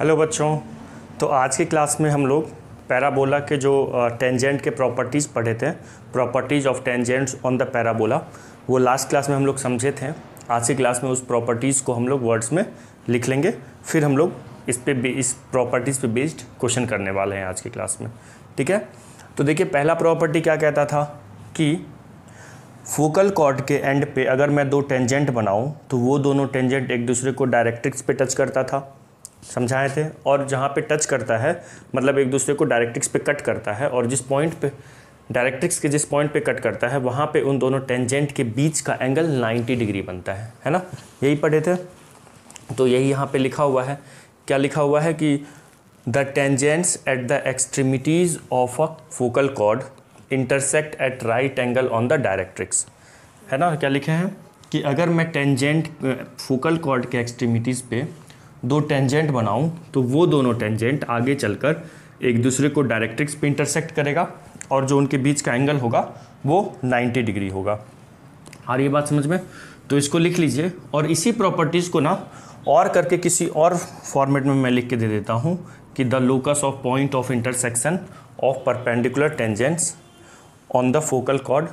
hello बच्चों तो आज की क्लास में हम लोग पैराबोला के जो टेंजेंट के प्रॉपर्टीज़ पढ़े थे properties of tangents on the parabola वो लास्ट क्लास में हम लोग समझे थे आज की क्लास में उस प्रॉपर्टीज़ को हम लोग वर्ड्स में लिख लेंगे फिर हम लोग इस पे इस प्रॉपर्टीज़ पे बेस्ड क्वेश्चन करने वाले हैं आज की क्लास में ठीक है तो देखिए पहला प्रॉपर्टी क्या कहता था कि फोकल कॉर्ड के एंड पे अगर मैं दो टेंजेंट बनाऊं तो वो दोनों टेंजेंट एक दूसरे को डायरेक्ट्रिक्स पे टच करता था समझाए थे और जहाँ पे टच करता है मतलब एक दूसरे को डायरेक्ट्रिक्स पे कट करता है और जिस पॉइंट पे डायरेक्ट्रिक्स के जिस पॉइंट पे कट करता है वहाँ पे उन दोनों टेंजेंट के बीच का एंगल 90 डिग्री बनता है है ना यही पढ़े थे तो यही यहाँ पे लिखा हुआ है क्या लिखा हुआ है कि the tangents at the extremities of a focal chord intersect at right angle on the directrix है ना क्या लिखे हैं कि अगर मैं टेंजेंट फोकल कॉर्ड के एक्सट्रीमिटीज़ पे दो टेंजेंट बनाऊं तो वो दोनों टेंजेंट आगे चलकर एक दूसरे को डायरेक्ट्रिक्स पे इंटरसेक्ट करेगा और जो उनके बीच का एंगल होगा वो 90 डिग्री होगा आ रही बात समझ में तो इसको लिख लीजिए और इसी प्रॉपर्टीज़ को ना और करके किसी और फॉर्मेट में मैं लिख के दे देता हूँ कि the locus of point of intersection of perpendicular tangents on the focal chord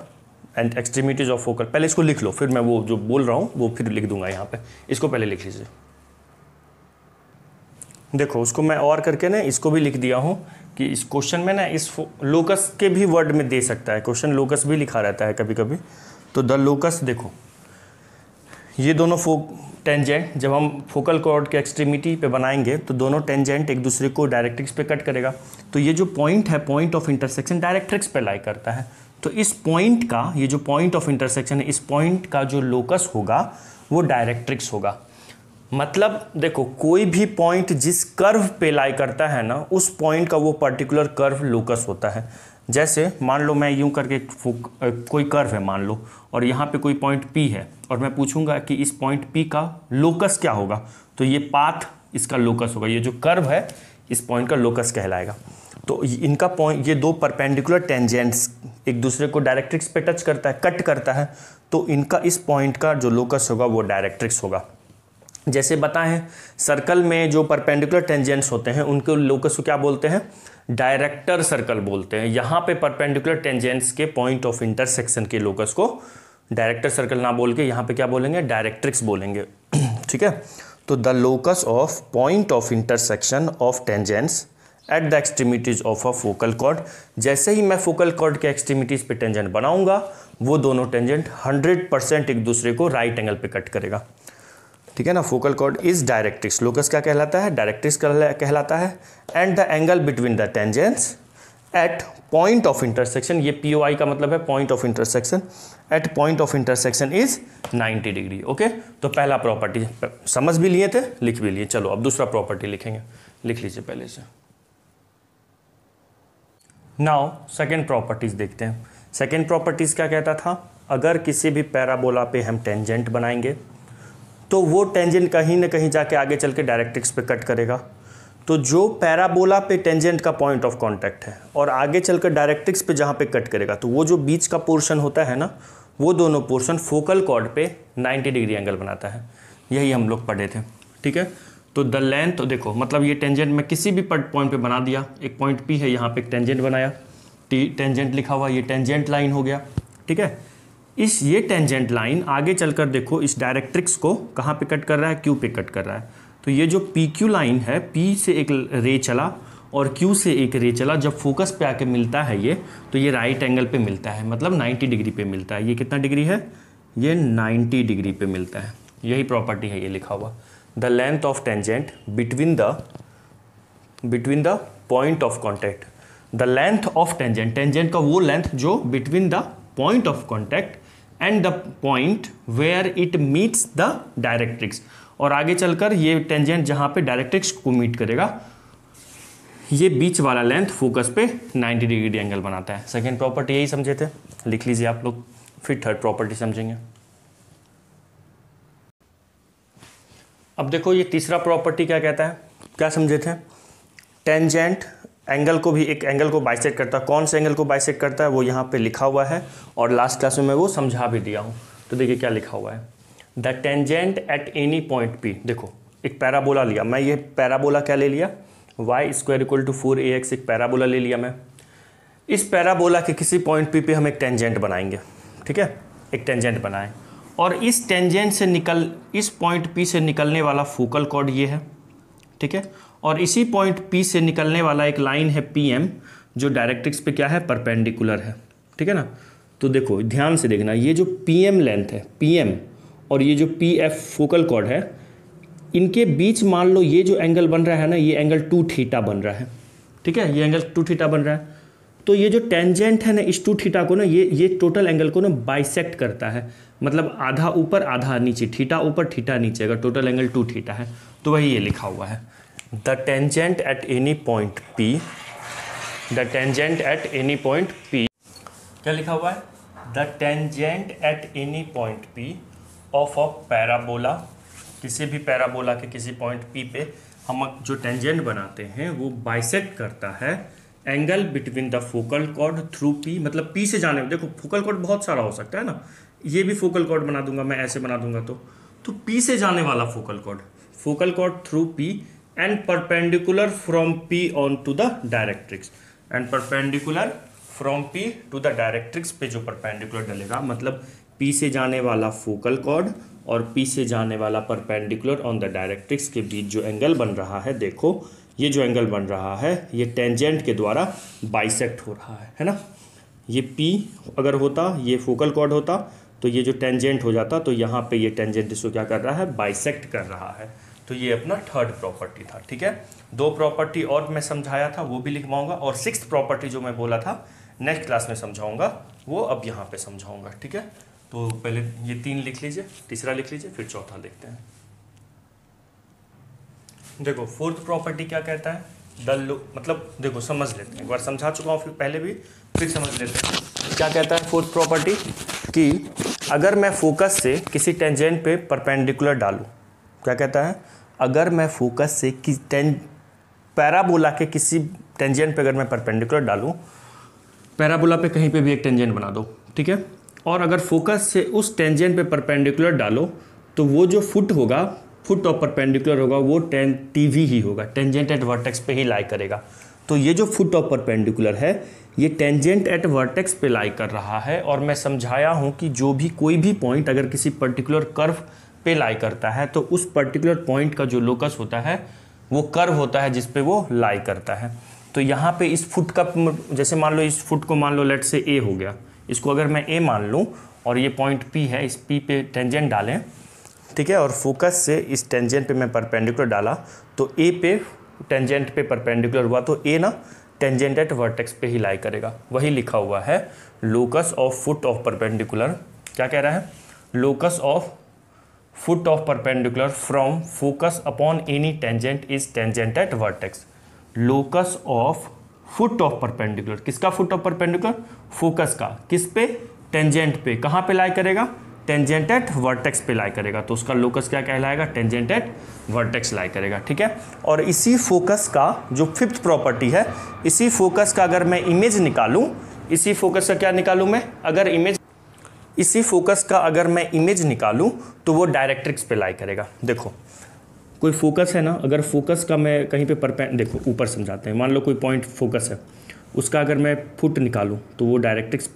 and extremities of focal पहले इसको लिख लो फिर मैं वो जो बोल रहा हूँ वो फिर लिख दूंगा यहाँ पे इसको पहले लिख लीजिए देखो उसको मैं और करके ना इसको भी लिख दिया हूँ कि इस क्वेश्चन में ना इस लोकस के भी वर्ड में दे सकता है क्वेश्चन लोकस भी लिखा रहता है कभी कभी तो द लोकस देखो ये दोनों फो टेंजेंट जब हम फोकल कॉर्ड के एक्सट्रीमिटी पे बनाएंगे तो दोनों टेंजेंट एक दूसरे को डायरेक्ट्रिक्स पे कट करेगा तो ये जो पॉइंट है पॉइंट ऑफ इंटरसेक्शन डायरेक्ट्रिक्स पे लाई करता है तो इस पॉइंट का ये जो पॉइंट ऑफ इंटरसेक्शन है इस पॉइंट का जो लोकस होगा वो डायरेक्ट्रिक्स होगा मतलब देखो कोई भी पॉइंट जिस कर्व पे लाई करता है ना उस पॉइंट का वो पर्टिकुलर कर्व लोकस होता है जैसे मान लो मैं यूं करके कोई कर्व है मान लो और यहाँ पे कोई पॉइंट पी है और मैं पूछूंगा कि इस पॉइंट पी का लोकस क्या होगा तो ये पाथ इसका लोकस होगा ये जो कर्व है इस पॉइंट का लोकस कहलाएगा तो इनका पॉइंट ये दो परपेंडिकुलर टेंजेंट्स एक दूसरे को डायरेक्ट्रिक्स पे टच करता है कट करता है तो इनका इस पॉइंट का जो लोकस होगा वो डायरेक्ट्रिक्स होगा जैसे बताएं सर्कल में जो परपेंडिकुलर टेंजेंट्स होते हैं उनके लोकस को क्या बोलते हैं डायरेक्टर सर्कल बोलते हैं यहाँ पे परपेंडिकुलर टेंजेंट्स के पॉइंट ऑफ इंटरसेक्शन के लोकस को डायरेक्टर सर्कल ना बोल के यहाँ पे क्या बोलेंगे डायरेक्ट्रिक्स बोलेंगे ठीक है तो the locus of point of intersection of tangents at the extremities of a focal chord जैसे ही मैं फोकल कॉर्ड के एक्सट्रीमिटीज पे टेंजेंट बनाऊंगा वो दोनों टेंजेंट 100 परसेंट एक दूसरे को राइट एंगल पे कट करेगा ठीक है ना focal chord is directrix locus क्या कहलाता है डायरेक्ट्रिक्स कहलाता है and the angle between the tangents at point of intersection ये पी का मतलब है point of intersection at point of intersection is 90 degree okay तो पहला प्रॉपर्टी समझ भी लिए थे लिख भी लिए चलो अब दूसरा प्रॉपर्टी लिखेंगे लिख लीजिए पहले से नाउ सेकेंड प्रॉपर्टीज देखते हैं सेकेंड प्रॉपर्टीज क्या कहता था अगर किसी भी पैराबोला पे हम टेंजेंट बनाएंगे तो वो टेंजेंट कहीं ना कहीं जाके आगे चल के डायरेक्ट्रिक्स पे कट करेगा तो जो पैराबोला पे टेंजेंट का पॉइंट ऑफ कांटेक्ट है और आगे चलकर डायरेक्ट्रिक्स पे जहाँ पे कट करेगा तो वो जो बीच का पोर्शन होता है ना वो दोनों पोर्शन फोकल कॉर्ड पे 90 डिग्री एंगल बनाता है यही हम लोग पढ़े थे ठीक है तो द लेंथ तो देखो मतलब ये टेंजेंट मैं किसी भी पॉइंट पे बना दिया एक पॉइंट पी है यहाँ पे एक टेंजेंट बनाया टी टेंजेंट लिखा हुआ ये टेंजेंट लाइन हो गया ठीक है इस ये टेंजेंट लाइन आगे चलकर देखो इस डायरेक्ट्रिक्स को कहाँ पे कट कर रहा है क्यू पे कट कर रहा है तो ये जो पी क्यू लाइन है पी से एक रे चला और क्यू से एक रे चला जब फोकस पे आके मिलता है ये तो ये राइट एंगल पे मिलता है मतलब 90 डिग्री पे मिलता है ये कितना डिग्री है ये 90 डिग्री पे मिलता है यही प्रॉपर्टी है ये लिखा हुआ the length of tangent between the between the point of contact the length of tangent tangent का वो लेंथ जो between the point of contact and the point where it meets the directrix और आगे चलकर ये टेंजेंट जहां पे directrix को मीट करेगा ये बीच वाला लेंथ फोकस पे 90 डिग्री एंगल बनाता है सेकेंड प्रॉपर्टी यही समझे थे लिख लीजिए आप लोग फिर थर्ड प्रॉपर्टी समझेंगे अब देखो ये तीसरा प्रॉपर्टी क्या कहता है क्या समझे थे टेंजेंट एंगल को भी एक एंगल को बाइसेट करता है कौन से एंगल को बाइसेक करता है वो यहाँ पे लिखा हुआ है और लास्ट क्लास में मैं वो समझा भी दिया हूँ तो देखिए क्या लिखा हुआ है the tangent at any point p देखो एक पैराबोला लिया मैं ये पैराबोला क्या ले लिया y square equal to four a x एक पैराबोला ले लिया मैं इस पैराबोला के किसी पॉइंट पी पे हम एक टेंजेंट बनाएंगे ठीक है एक टेंजेंट बनाएं और इस टेंजेंट से निकल इस पॉइंट पी से निकलने वाला फोकल कॉर्ड ये है ठीक है और इसी पॉइंट पी से निकलने वाला एक लाइन है पी एम जो डायरेक्ट्रिक्स पे क्या है परपेंडिकुलर है ठीक है ना तो देखो ध्यान से देखना ये जो पी एम लेंथ है पी एम और ये जो पी एफ फोकल कॉर्ड है इनके बीच मान लो ये जो एंगल बन रहा है ना ये एंगल टू थीटा बन रहा है ठीक है ये एंगल टू थीटा बन रहा है तो ये जो टेंजेंट है ना इस टू थीटा को ना ये ये टोटल एंगल को ना बाइसेक्ट करता है मतलब आधा ऊपर आधा नीचे थीटा ऊपर थीटा नीचे अगर टोटल एंगल टू थीटा है तो वही ये लिखा हुआ है the tangent at any point p the tangent at any point p क्या लिखा हुआ है the tangent at any point p of a parabola किसी भी पैराबोला के किसी पॉइंट पी पे हम जो टेंजेंट बनाते हैं वो बाइसेक्ट करता है angle between the focal chord through p मतलब पी से जाने देखो फोकल कॉर्ड बहुत सारा हो सकता है ना ये भी फोकल कॉर्ड बना दूंगा मैं ऐसे बना दूंगा तो तो पी से जाने वाला focal chord focal chord through p and perpendicular from p on to the directrix and perpendicular from p to the directrix पे जो परपेंडिकुलर डलेगा मतलब पी से जाने वाला फोकल कॉर्ड और पी से जाने वाला परपेंडिकुलर ऑन द डायरेक्ट्रिक्स के बीच जो एंगल बन रहा है देखो ये जो एंगल बन रहा है ये टेंजेंट के द्वारा बाइसेक्ट हो रहा है है ना ये P अगर होता ये फोकल कॉर्ड होता तो ये जो टेंजेंट हो जाता तो यहाँ पे ये टेंजेंट इसको क्या कर रहा है बाइसेक्ट कर रहा है तो ये अपना थर्ड प्रॉपर्टी था ठीक है दो प्रॉपर्टी और मैं समझाया था वो भी लिखवाऊंगा और सिक्स प्रॉपर्टी जो मैं बोला था नेक्स्ट क्लास में समझाऊंगा वो अब यहाँ पे समझाऊंगा ठीक है तो पहले ये तीन लिख लीजिए तीसरा लिख लीजिए फिर चौथा लिखते हैं देखो फोर्थ प्रॉपर्टी क्या कहता है द मतलब देखो समझ लेते हैं एक बार समझा चुका हूँ फिर पहले भी फिर समझ लेते हैं क्या कहता है फोर्थ प्रॉपर्टी कि अगर मैं फोकस से किसी टेंजेंट पे परपेंडिकुलर डालूँ क्या कहता है अगर मैं फोकस से कि टें पैराबोला के किसी टेंजेंट पे अगर मैं परपेंडिकुलर डालूं पैराबोला पे कहीं पे भी एक टेंजेंट बना दो ठीक है और अगर फोकस से उस टेंजेंट पे परपेंडिकुलर डालो तो वो जो फुट होगा फुट ऑफ परपेंडिकुलर होगा वो टें टी ही होगा टेंजेंट एट वर्टेक्स पे ही लाई करेगा तो ये जो फुट ऑफ परपेंडिकुलर है ये टेंजेंट एट वर्टेक्स पे लाई कर रहा है और मैं समझाया हूँ कि जो भी कोई भी पॉइंट अगर किसी पर्टिकुलर कर्व पे लाई करता है तो उस पर्टिकुलर पॉइंट का जो लोकस होता है वो कर्व होता है जिस पे वो लाई करता है तो यहाँ पे इस फुट का जैसे मान लो इस फुट को मान लो लेट से ए हो गया इसको अगर मैं ए मान लूँ और ये पॉइंट पी है इस पी पे टेंजेंट डालें ठीक है और फोकस से इस टेंजेंट पे मैं परपेंडिकुलर डाला तो ए पे टेंजेंट पे परपेंडिकुलर हुआ तो ए ना टेंजेंट एट वर्टेक्स पे ही लाई करेगा वही लिखा हुआ है locus of foot of perpendicular क्या कह रहा है locus of foot of perpendicular from focus upon any tangent is tangent at vertex locus of foot of perpendicular किसका फुट ऑफ परपेंडिकुलर फोकस का किस पे टेंजेंट पे कहाँ पे लाई करेगा टेंजेंट एट वर्टेक्स पे लाई करेगा तो उसका लोकस क्या कहलाएगा टेंजेंट एट वर्टेक्स लाई करेगा ठीक है और इसी फोकस का जो फिफ्थ प्रॉपर्टी है इसी फोकस का अगर मैं इमेज निकालूँ इसी फोकस का क्या निकालूँ मैं अगर इमेज इसी फोकस का अगर मैं इमेज निकालूं तो वो डायरेक्ट्रिक्स पे लाई करेगा देखो कोई फोकस है ना अगर फोकस का मैं कहीं पे परपे देखो ऊपर समझाते हैं मान लो कोई पॉइंट फोकस है उसका अगर मैं फुट निकालूं तो वो डायरेक्ट्रिक्स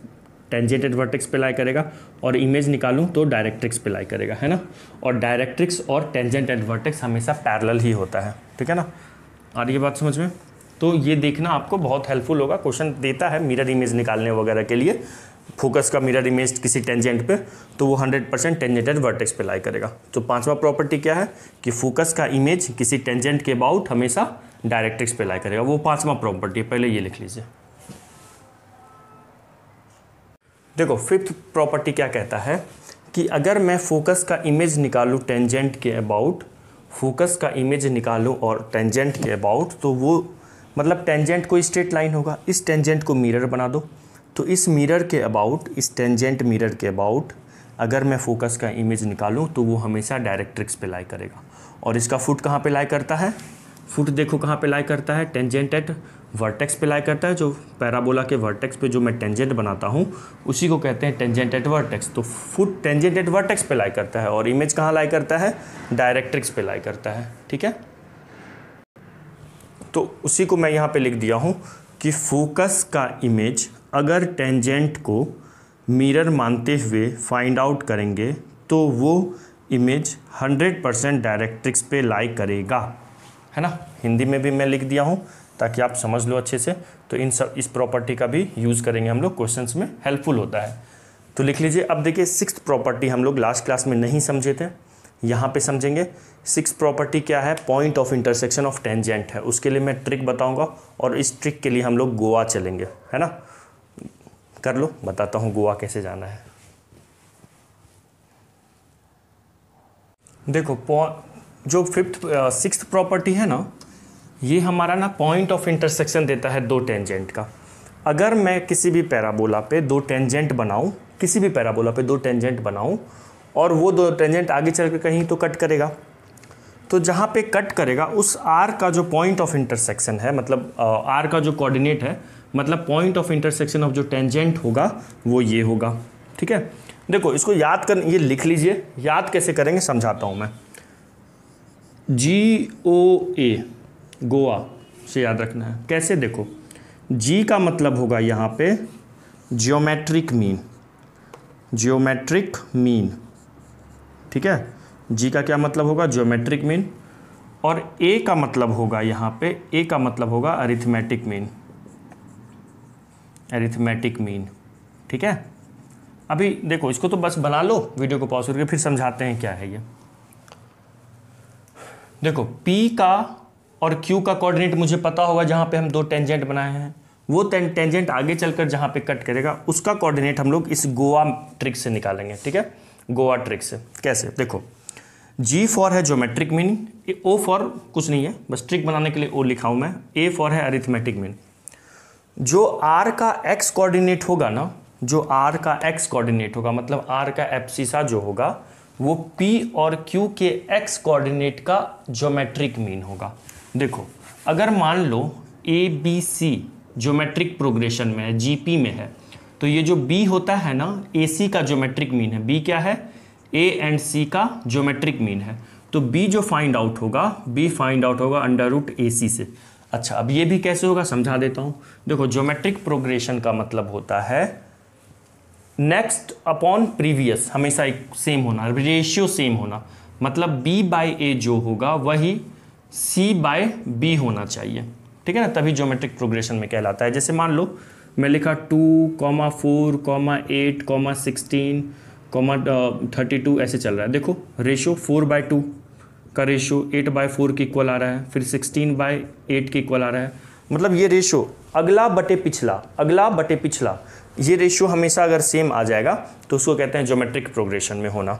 टेंजेंट वर्टेक्स पे लाई करेगा और इमेज निकालूं तो डायरेक्ट्रिक्स पे लाई करेगा है ना और डायरेक्ट्रिक्स और टेंजेंट एडवर्टिक्स वर्टेक्स हमेशा पैरल ही होता है ठीक है ना आ रही है बात समझ में तो ये देखना आपको बहुत हेल्पफुल होगा क्वेश्चन देता है मिरर इमेज निकालने वगैरह के लिए फोकस का मिरर इमेज किसी टेंजेंट पे तो वो 100 परसेंट टेंजेंटेड वर्टेक्स पे लाई करेगा तो पांचवा प्रॉपर्टी क्या है कि फोकस का इमेज किसी टेंजेंट के अबाउट हमेशा डायरेक्ट्रिक्स पे लाई करेगा वो पांचवा प्रॉपर्टी पहले ये लिख लीजिए देखो फिफ्थ प्रॉपर्टी क्या कहता है कि अगर मैं फोकस का इमेज निकालूँ टेंजेंट के अबाउट फोकस का इमेज निकालूँ और टेंजेंट के अबाउट तो वो मतलब टेंजेंट कोई स्ट्रेट लाइन होगा इस टेंजेंट को मिरर बना दो तो इस मिरर के अबाउट इस टेंजेंट मिरर के अबाउट अगर मैं फोकस का इमेज निकालूं तो वो हमेशा डायरेक्ट्रिक्स पे लाई करेगा और इसका फुट कहाँ पे लाई करता है फुट देखो कहाँ पे लाई करता है टेंजेंट एट वर्टेक्स पे लाई करता है जो पैराबोला के वर्टेक्स पे जो मैं टेंजेंट बनाता हूँ उसी को कहते हैं टेंजेंट एट वर्टेक्स तो फुट टेंजेंट एट वर्टेक्स पे लाई करता है और इमेज कहाँ लाई करता है डायरेक्ट्रिक्स पे लाई करता है ठीक है तो उसी को मैं यहाँ पे लिख दिया हूँ कि फोकस का इमेज अगर टेंजेंट को मिरर मानते हुए फाइंड आउट करेंगे तो वो इमेज 100 परसेंट डायरेक्ट्रिक्स पे लाई करेगा है ना हिंदी में भी मैं लिख दिया हूँ ताकि आप समझ लो अच्छे से तो इन सब इस प्रॉपर्टी का भी यूज़ करेंगे हम लोग क्वेश्चन में हेल्पफुल होता है तो लिख लीजिए अब देखिए सिक्स प्रॉपर्टी हम लोग लास्ट क्लास में नहीं समझे थे यहाँ पे समझेंगे सिक्स प्रॉपर्टी क्या है point of intersection of tangent है उसके लिए मैं ट्रिक बताऊंगा और इस ट्रिक के लिए हम लोग गोवा चलेंगे है ना कर लो बताता हूँ गोवा कैसे जाना है देखो जो फिफ्थ सिक्स्थ प्रॉपर्टी है ना ये हमारा ना पॉइंट ऑफ इंटरसेक्शन देता है दो टेंजेंट का अगर मैं किसी भी पैराबोला पे दो टेंजेंट बनाऊँ किसी भी पैराबोला पे दो टेंजेंट बनाऊँ और वो दो टेंजेंट आगे चल कर कहीं तो कट करेगा तो जहाँ पे कट करेगा उस आर का जो पॉइंट ऑफ इंटरसेक्शन है मतलब आर का जो कोऑर्डिनेट है मतलब पॉइंट ऑफ इंटरसेक्शन ऑफ जो टेंजेंट होगा वो ये होगा ठीक है देखो इसको याद कर ये लिख लीजिए याद कैसे करेंगे समझाता हूँ मैं जी ओ ए गोवा से याद रखना है कैसे देखो जी का मतलब होगा यहाँ पे जियोमेट्रिक मीन जियोमेट्रिक मीन ठीक है जी का क्या मतलब होगा जियोमेट्रिक मीन और ए का मतलब होगा यहाँ पे ए का मतलब होगा अरिथमेटिक मीन एरिथमेटिक मीन ठीक है अभी देखो इसको तो बस बना लो वीडियो को पॉज करके फिर समझाते हैं क्या है ये देखो P का और Q का कोऑर्डिनेट मुझे पता होगा जहां पे हम दो टेंजेंट बनाए हैं वो टेंजेंट आगे चलकर जहां पे कट करेगा उसका कोऑर्डिनेट हम लोग इस गोवा ट्रिक से निकालेंगे ठीक है गोवा ट्रिक से कैसे देखो G फॉर है ज्योमेट्रिक मीनिंग O फॉर कुछ नहीं है बस ट्रिक बनाने के लिए O लिखा मैं A फॉर है अरिथमेटिक मीनिंग जो आर का एक्स कोऑर्डिनेट होगा ना जो आर का एक्स कोऑर्डिनेट होगा मतलब आर का एप्सिसा जो होगा वो पी और क्यू के एक्स कोऑर्डिनेट का ज्योमेट्रिक मीन होगा देखो अगर मान लो a b c geometric progression में है जी पी में है तो ये जो बी होता है ना ए सी का ज्योमेट्रिक मीन है बी क्या है ए एंड सी का ज्योमेट्रिक मीन है तो बी जो फाइंड आउट होगा बी फाइंड आउट होगा अंडर रूट ए सी से अच्छा अब ये भी कैसे होगा समझा देता हूँ देखो ज्योमेट्रिक प्रोग्रेशन का मतलब होता है नेक्स्ट अपॉन प्रीवियस हमेशा एक सेम होना रेशियो सेम होना मतलब बी बाई ए जो होगा वही सी बाय बी होना चाहिए ठीक है ना तभी ज्योमेट्रिक प्रोग्रेशन में कहलाता है जैसे मान लो मैं लिखा two comma four comma eight comma sixteen comma thirty two ऐसे चल रहा है देखो रेशियो फोर बाय टू का रेशो एट बाई फोर के इक्वल आ रहा है फिर सिक्सटीन बाई एट के इक्वल आ रहा है मतलब ये रेशो अगला बटे पिछला अगला बटे पिछला ये रेशो हमेशा अगर सेम आ जाएगा तो उसको कहते हैं ज्योमेट्रिक प्रोग्रेशन में होना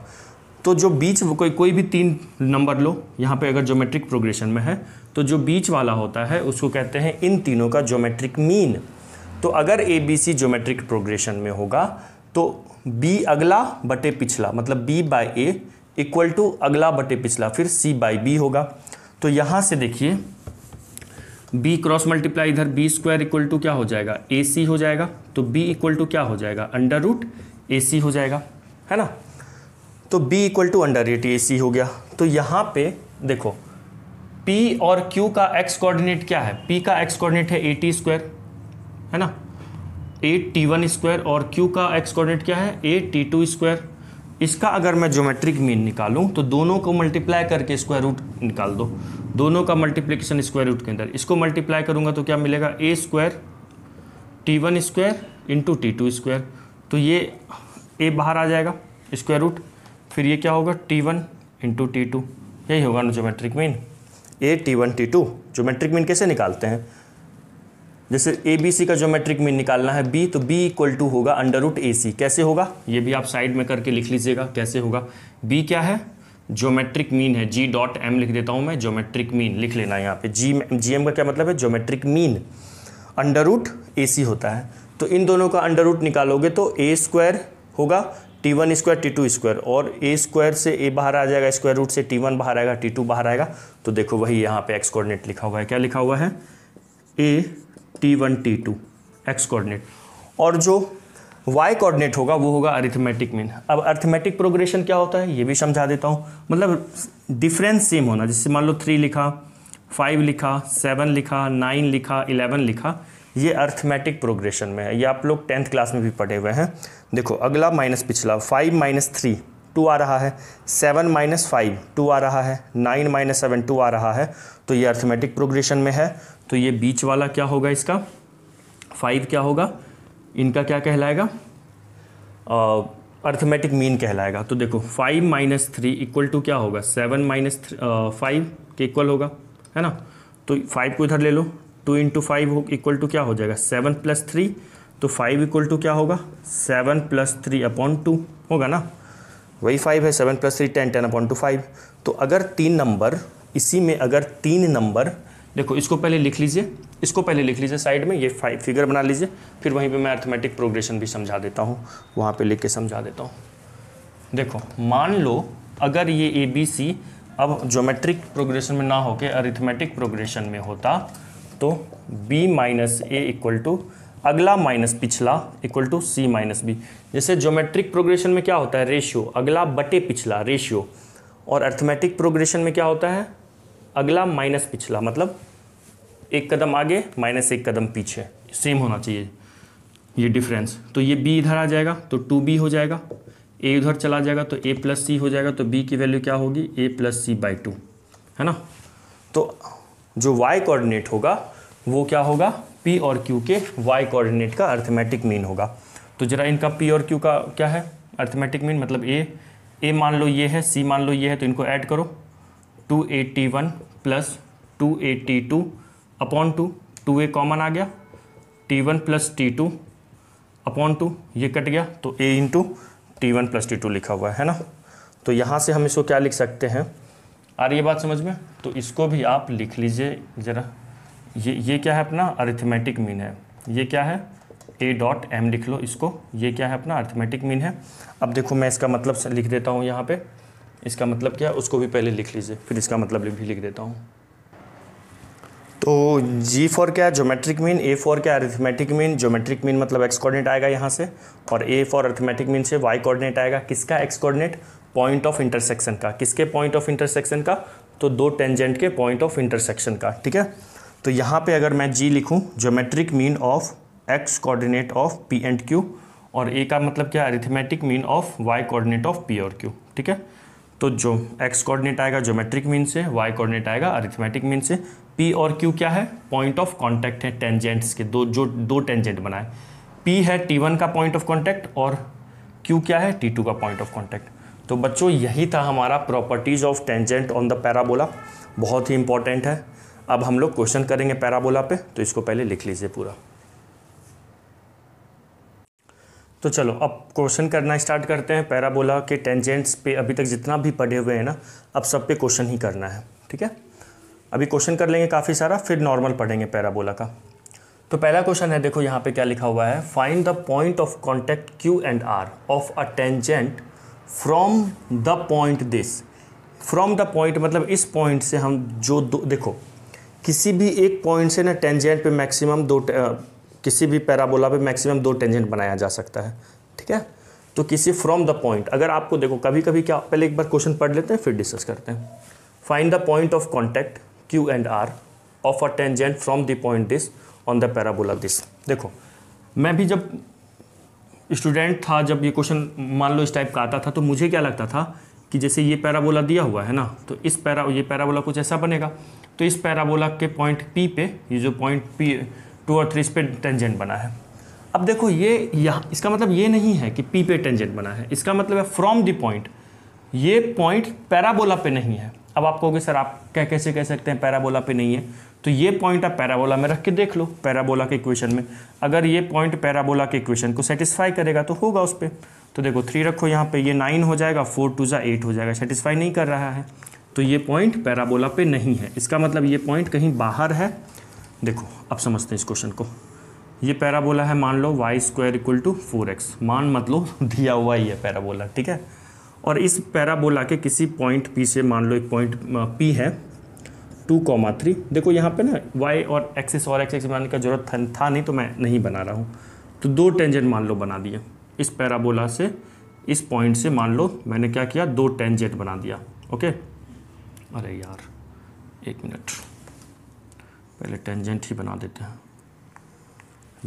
तो जो बीच कोई कोई भी तीन नंबर लो यहाँ पे अगर ज्योमेट्रिक प्रोग्रेशन में है तो जो बीच वाला होता है उसको कहते हैं इन तीनों का ज्योमेट्रिक मीन तो अगर a b c geometric progression में होगा तो बी अगला बटे पिछला मतलब b by a equal to अगला बटे पिछला फिर सी बाई बी होगा तो यहां से देखिए बी क्रॉस मल्टीप्लाई इधर बी स्क्वायर इक्वल टू क्या हो जाएगा ए सी हो जाएगा तो बी इक्वल टू क्या हो जाएगा अंडर रूट ए सी हो जाएगा है ना तो b equal to under root a c हो गया तो यहां पे देखो पी और क्यू का एक्स कोऑर्डिनेट क्या है पी का एक्स कोऑर्डिनेट है ए टी स्क्वायर है ना ए टी वन स्क्वायर और क्यू का एक्स कोऑर्डिनेट क्या है ए टी टू स्क्वायर इसका अगर मैं ज्योमेट्रिक मीन निकालूं तो दोनों को मल्टीप्लाई करके स्क्वायर रूट निकाल दो दोनों का मल्टीप्लीकेशन स्क्वायर रूट के अंदर इसको मल्टीप्लाई करूंगा तो क्या मिलेगा a square t one square into t two square तो ये ए बाहर आ जाएगा स्क्वायर रूट फिर ये क्या होगा t one into t two यही होगा ना geometric mean a t one t two geometric mean कैसे निकालते हैं जैसे ए बी सी का ज्योमेट्रिक मीन निकालना है बी तो बी इक्वल टू होगा अंडर रूट ए सी कैसे होगा ये भी आप साइड में करके लिख लीजिएगा कैसे होगा बी क्या है ज्योमेट्रिक मीन है जी डॉट एम लिख देता हूँ मैं ज्योमेट्रिक मीन लिख लेना है यहाँ पे जी जी एम का क्या मतलब है geometric mean under root a c होता है तो इन दोनों का अंडर रूट निकालोगे तो ए स्क्वायर होगा t one square t two square और ए स्क्वायर से ए बाहर आ जाएगा स्क्वायर रूट से टी वन बाहर आएगा टी टू बाहर आएगा तो देखो वही यहाँ पे एक्स कोऑर्डिनेट लिखा हुआ है क्या लिखा हुआ है a t one t two x coordinate और जो वाई कोऑर्डिनेट होगा वो होगा अरिथमेटिक मीन अब अरिथमेटिक प्रोग्रेशन क्या होता है ये भी समझा देता हूँ मतलब डिफरेंस सेम होना जैसे मान लो थ्री लिखा फाइव लिखा सेवन लिखा नाइन लिखा इलेवन लिखा ये अर्थमेटिक प्रोग्रेशन में है ये आप लोग टेंथ क्लास में भी पढ़े हुए हैं देखो अगला माइनस पिछला फाइव माइनस थ्री टू आ रहा है सेवन माइनस फाइव टू आ रहा है नाइन माइनस सेवन टू आ रहा है तो ये अर्थमेटिक प्रोग्रेशन में है तो ये बीच वाला क्या होगा इसका फाइव क्या होगा इनका क्या कहलाएगा अर्थमेटिक मीन कहलाएगा तो देखो five minus three equal to क्या होगा सेवन माइनस फाइव के इक्वल होगा है ना तो फाइव को इधर ले लो two into five equal to क्या हो जाएगा सेवन प्लस थ्री तो फाइव इक्वल टू क्या होगा seven plus three upon two होगा ना वही फाइव है seven plus three ten ten upon two five तो अगर तीन नंबर इसी में अगर तीन नंबर देखो इसको पहले लिख लीजिए इसको पहले लिख लीजिए साइड में ये फाइव फिगर बना लीजिए फिर वहीं पे मैं अर्थमेटिक प्रोग्रेशन भी समझा देता हूँ वहाँ पे लिख के समझा देता हूँ देखो मान लो अगर ये ए बी सी अब ज्योमेट्रिक प्रोग्रेशन में ना होके अर्थमेटिक प्रोग्रेशन में होता तो b minus a equal to अगला माइनस पिछला equal to c minus b जैसे ज्योमेट्रिक प्रोग्रेशन में क्या होता है रेशियो अगला बटे पिछला रेशियो और अर्थमेटिक प्रोग्रेशन में क्या होता है अगला माइनस पिछला मतलब एक कदम आगे माइनस एक कदम पीछे सेम होना चाहिए ये डिफरेंस तो ये बी इधर आ जाएगा तो टू बी हो जाएगा ए उधर चला जाएगा तो ए प्लस सी हो जाएगा तो बी की वैल्यू क्या होगी a plus c by two है ना तो जो वाई कोऑर्डिनेट होगा वो क्या होगा पी और क्यू के वाई कोऑर्डिनेट का अर्थमेटिक मीन होगा तो जरा इनका पी और क्यू का क्या है अर्थमेटिक मीन मतलब ए ए मान लो ये है सी मान लो ये है तो इनको ऐड करो two a t one plus two a t two upon two two a common आ गया t one plus t two upon two ये कट गया तो a into t one plus t two लिखा हुआ है ना तो यहाँ से हम इसको क्या लिख सकते हैं आ रही है बात समझ में तो इसको भी आप लिख लीजिए ज़रा ये ये क्या है अपना अरिथमेटिक मीन है ये क्या है ए डॉट एम लिख लो इसको ये क्या है अपना अर्थमेटिक मीन है अब देखो मैं इसका मतलब लिख देता हूँ यहाँ पे इसका मतलब क्या उसको भी पहले लिख लीजिए फिर इसका मतलब भी लिख देता हूँ तो जी फॉर क्या ज्योमेट्रिक मीन ए फॉर क्या अरिथमेटिक मीन ज्योमेट्रिक मीन मतलब एक्स कोऑर्डिनेट आएगा यहाँ से और ए फॉर अरिथमेटिक मीन से वाई कोऑर्डिनेट आएगा किसका x coordinate point of intersection का किसके पॉइंट ऑफ इंटरसेक्शन का तो दो टेंजेंट के पॉइंट ऑफ इंटरसेक्शन का ठीक है तो यहाँ पे अगर मैं जी लिखूँ geometric mean of x coordinate of P and Q और ए का मतलब क्या arithmetic mean of y coordinate of P और क्यू ठीक है तो जो एक्स कोऑर्डिनेट आएगा ज्योमेट्रिक मीन से वाई कोऑर्डिनेट आएगा अरिथमेटिक मीन से पी और क्यू क्या है पॉइंट ऑफ कांटेक्ट है टेंजेंट्स के दो जो दो टेंजेंट बनाए पी है टी वन का पॉइंट ऑफ कांटेक्ट और क्यू क्या है टी टू का पॉइंट ऑफ कांटेक्ट तो बच्चों यही था हमारा properties of tangent on the parabola बहुत ही इंपॉर्टेंट है अब हम लोग क्वेश्चन करेंगे पैराबोला पे तो इसको पहले लिख लीजिए पूरा तो चलो अब क्वेश्चन करना स्टार्ट करते हैं पैराबोला के टेंजेंट्स पे अभी तक जितना भी पढ़े हुए हैं ना अब सब पे क्वेश्चन ही करना है ठीक है अभी क्वेश्चन कर लेंगे काफ़ी सारा फिर नॉर्मल पढ़ेंगे पैराबोला का तो पहला क्वेश्चन है देखो यहाँ पे क्या लिखा हुआ है find the point of contact Q and R of a tangent from the point this from the point मतलब इस पॉइंट से हम जो दो देखो किसी भी एक पॉइंट से ना टेंजेंट पे मैक्सिमम दो किसी भी पैराबोला पे मैक्सिमम दो टेंजेंट बनाया जा सकता है ठीक है तो किसी फ्रॉम द पॉइंट अगर आपको देखो कभी कभी क्या पहले एक बार क्वेश्चन पढ़ लेते हैं फिर डिस्कस करते हैं find the point of contact Q and R of a tangent from the point this on the parabola this देखो मैं भी जब स्टूडेंट था जब ये क्वेश्चन मान लो इस टाइप का आता था तो मुझे क्या लगता था कि जैसे ये पैराबोला दिया हुआ है ना तो इस पैरा ये पैराबोला कुछ ऐसा बनेगा तो इस पैराबोला के पॉइंट पी पे ये जो पॉइंट पी टू और थ्री पे टेंजेंट बना है अब देखो ये यह इसका मतलब ये नहीं है कि पी पे टेंजेंट बना है इसका मतलब है फ्रॉम द पॉइंट ये पॉइंट पैराबोला पे नहीं है अब आप कहोगे सर आप क्या कैसे कह सकते हैं पैराबोला पे नहीं है तो ये पॉइंट आप पैराबोला में रख के देख लो पैराबोला के इक्वेशन में अगर ये पॉइंट पैराबोला के इक्वेशन को सेटिस्फाई करेगा तो होगा उस पर तो देखो थ्री रखो यहाँ पे ये नाइन हो जाएगा फोर टू ज़ा एट हो जाएगा सेटिस्फाई नहीं कर रहा है तो ये पॉइंट पैराबोला पे नहीं है इसका मतलब ये पॉइंट कहीं बाहर है देखो अब समझते हैं इस क्वेश्चन को ये पैराबोला है मान लो y square equal to four x मान मतलब दिया हुआ ही है पैराबोला ठीक है और इस पैराबोला के किसी पॉइंट पी से मान लो एक पॉइंट पी है टू कॉमा थ्री देखो यहाँ पे ना वाई और एक्सिस और एक्सिस बनाने का जरूरत था, था नहीं तो मैं नहीं बना रहा हूँ तो दो टेंजेंट मान लो बना दिया इस पैराबोला से इस पॉइंट से मान लो मैंने क्या किया दो टेंजेंट बना दिया ओके अरे यार एक मिनट पहले टेंजेंट ही बना देते हैं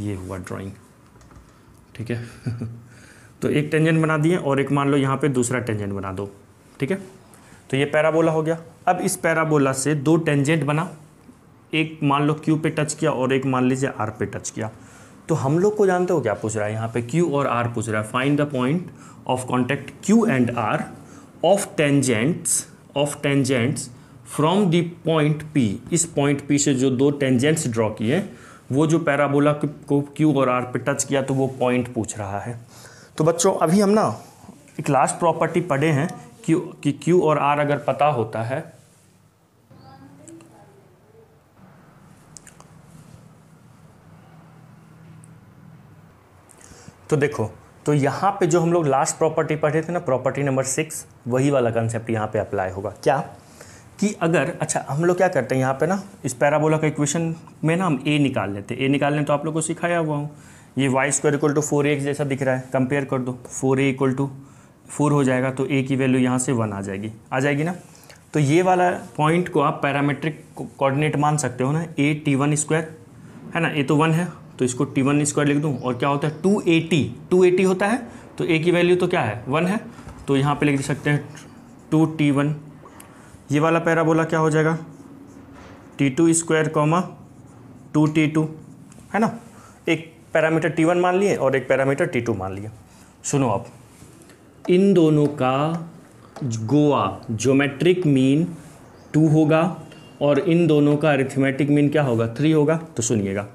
ये हुआ ड्राइंग ठीक है तो एक टेंजेंट बना दिए और एक मान लो यहाँ पे दूसरा टेंजेंट बना दो ठीक है तो ये पैराबोला हो गया अब इस पैराबोला से दो टेंजेंट बना एक मान लो क्यू पे टच किया और एक मान लीजिए आर पे टच किया तो हम लोग को जानते हो क्या पूछ रहा है यहाँ पे क्यू और आर पूछ रहा है find the point of contact Q and R of tangents of tangents from the point P इस पॉइंट पी से जो दो टेंजेंट्स ड्रॉ किए वो जो पैराबोला को क्यू और आर पे टच किया तो वो पॉइंट पूछ रहा है तो बच्चों अभी हम ना एक लास्ट प्रॉपर्टी पढ़े हैं क्यू कि क्यू और आर अगर पता होता है तो देखो तो यहां पे जो हम लोग लास्ट प्रॉपर्टी पढ़े थे ना प्रॉपर्टी नंबर सिक्स वही वाला कंसेप्ट यहां पे अप्लाई होगा क्या कि अगर अच्छा हम लोग क्या करते हैं यहाँ पे ना इस पैराबोला का इक्वेशन में ना हम ए निकाल लेते हैं ए निकालने तो आप लोग को सिखाया हुआ हूँ ये y square equal to four x जैसा दिख रहा है कंपेयर कर दो four a equal to four हो जाएगा तो ए की वैल्यू यहाँ से वन आ जाएगी आ जाएगी ना तो ये वाला पॉइंट को आप पैरामेट्रिक कोऑर्डिनेट मान सकते हो ना ए टी वन स्क्वायर है ना ए तो वन है तो इसको टी वन स्क्वायर लिख दूँ और क्या होता है two a t two a t होता है तो ए की वैल्यू तो क्या है वन है तो यहाँ पर लिख सकते हैं टू टी वन ये वाला पैराबोला क्या हो जाएगा t two square comma two t two है ना एक पैरामीटर टी वन मान लिए और एक पैरामीटर टी टू मान लिए सुनो आप इन दोनों का गोवा ज्योमेट्रिक मीन टू होगा और इन दोनों का अरिथमेटिक मीन क्या होगा थ्री होगा तो सुनिएगा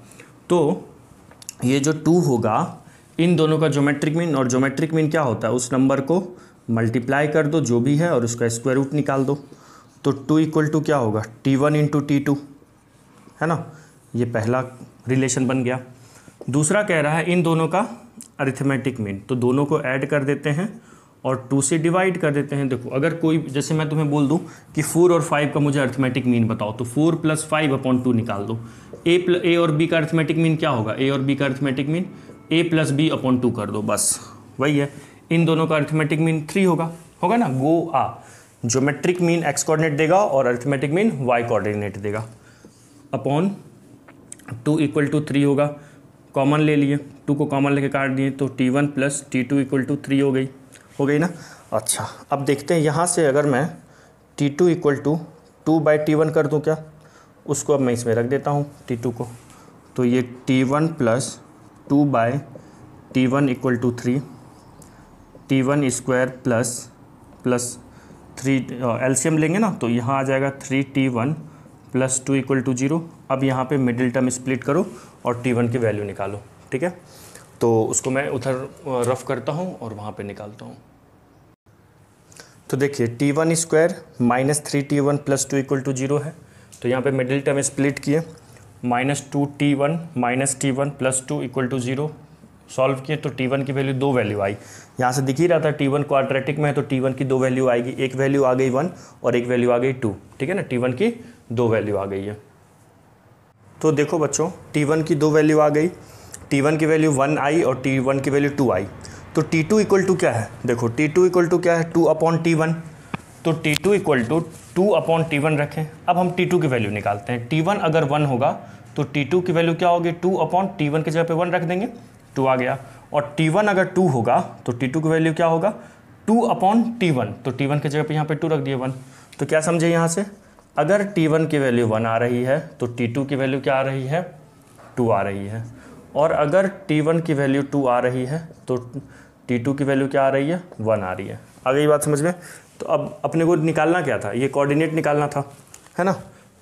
तो ये जो टू होगा इन दोनों का ज्योमेट्रिक मीन और ज्योमेट्रिक मीन क्या होता है उस नंबर को मल्टीप्लाई कर दो जो भी है और उसका स्क्वायर रूट निकाल दो तो टू इक्वल टू क्या होगा t one into t two है ना ये पहला रिलेशन बन गया दूसरा कह रहा है इन दोनों का अरिथमेटिक मीन तो दोनों को ऐड कर देते हैं और टू से डिवाइड कर देते हैं देखो अगर कोई जैसे मैं तुम्हें बोल दूं कि फोर और फाइव का मुझे अर्थमेटिक मीन बताओ तो four plus five upon two निकाल दो ए प्लस ए और बी का अर्थमेटिक मीन क्या होगा ए और बी का arithmetic mean a plus b upon two कर दो बस वही है इन दोनों का अर्थमेटिक मीन थ्री होगा होगा ना गो आ ज्योमेट्रिक मीन एक्स कोऑर्डिनेट देगा और अर्थमेटिक मीन वाई कोऑर्डिनेट देगा upon two equal to three होगा कॉमन ले लिए टू को कॉमन लेके काट दिए तो t one plus t two equal to three हो गई हो गई ना अच्छा अब देखते हैं यहाँ से अगर मैं t two equal to two by t one कर दूँ क्या उसको अब मैं इसमें रख देता हूँ टी टू को तो ये t one plus two by t one equal to three t one square plus plus three एल्शियम uh, लेंगे ना तो यहाँ आ जाएगा three t one plus two equal to zero अब यहाँ पे मिडिल टर्म स्प्लिट करो और टी वन की वैल्यू निकालो ठीक है तो उसको मैं उधर रफ uh, करता हूँ और वहाँ पे निकालता हूँ तो देखिए t one square minus three t one plus two equal to zero है तो यहाँ पे मिडिल टर्म स्प्लिट किए minus two t one minus t one plus two equal to zero solve किए तो टी वन की वैल्यू दो value आई यहाँ से दिख ही रहा था टी वन क्वाड्रेटिक में है तो टी वन की दो वैल्यू आएगी एक वैल्यू आ गई वन और एक वैल्यू आ गई टू ठीक है ना टी वन की दो वैल्यू आ गई है तो देखो बच्चों टी वन की दो वैल्यू आ गई टी वन की वैल्यू वन आई और टी वन की वैल्यू टू आई तो टी टू इक्वल टू क्या है देखो टी टू इक्वल टू क्या है टू अपॉन टी वन तो t two equal to two upon t one रखें अब हम टी टू की वैल्यू निकालते हैं टी वन अगर वन होगा तो टी टू की वैल्यू क्या होगी टू अपॉन टी वन की जगह पे वन रख देंगे टू आ गया और T1 अगर 2 होगा तो T2 की वैल्यू क्या होगा 2 अपॉन T1 तो T1 की जगह पे यहाँ पे 2 रख दिए 1 तो क्या समझे यहाँ से अगर T1 की वैल्यू 1 आ रही है तो T2 की वैल्यू क्या आ रही है 2 आ रही है और अगर T1 की वैल्यू 2 आ रही है तो T2 की वैल्यू क्या आ रही है 1 आ रही है आगे ये बात समझ में तो अब अपने को निकालना क्या था ये कॉर्डिनेट निकालना था है ना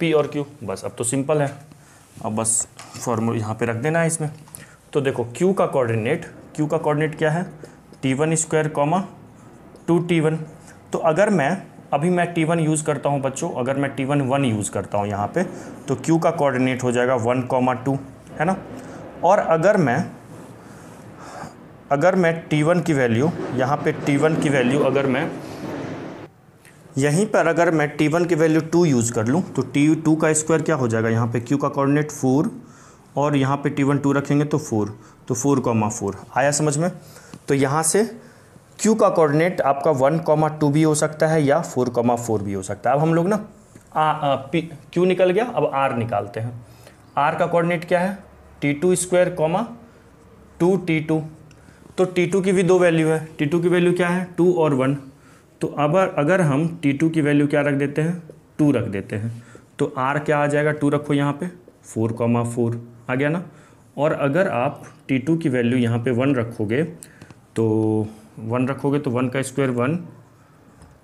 पी और क्यू बस अब तो सिंपल है अब बस फॉर्मूला यहाँ पर रख देना है इसमें तो देखो क्यू का कोऑर्डिनेट क्यू का कोऑर्डिनेट क्या है t one square comma two t one तो अगर मैं अभी मैं टी वन यूज़ करता हूँ बच्चों अगर मैं टी वन वन यूज़ करता हूँ यहाँ पे तो क्यू का कोऑर्डिनेट हो जाएगा वन कॉमा टू है ना और अगर मैं अगर मैं टी वन की वैल्यू यहाँ पे टी वन की वैल्यू अगर मैं यहीं पर अगर मैं टी वन की वैल्यू टू यूज़ कर लूँ तो टी टू का स्क्वायर क्या हो जाएगा यहाँ पे क्यू का कोऑर्डिनेट फोर और यहाँ पे टी वन टू रखेंगे तो फोर तो फोर कॉमा फोर आया समझ में तो यहाँ से क्यू का कोऑर्डिनेट आपका वन कॉमा टू भी हो सकता है या फोर कॉमा फोर भी हो सकता है अब हम लोग ना आ, आ, पी क्यू निकल गया अब आर निकालते हैं आर का कोऑर्डिनेट क्या है t two square comma two t two तो टी टू की भी दो वैल्यू है टी टू की वैल्यू क्या है टू और वन तो अब अगर हम टी टू की वैल्यू क्या रख देते हैं टू रख देते हैं तो आर क्या आ जाएगा टू रखो यहाँ पे फोर कॉमा फोर आ गया ना और अगर आप T2 की वैल्यू यहाँ पे वन रखोगे तो वन रखोगे तो वन का स्क्वायर वन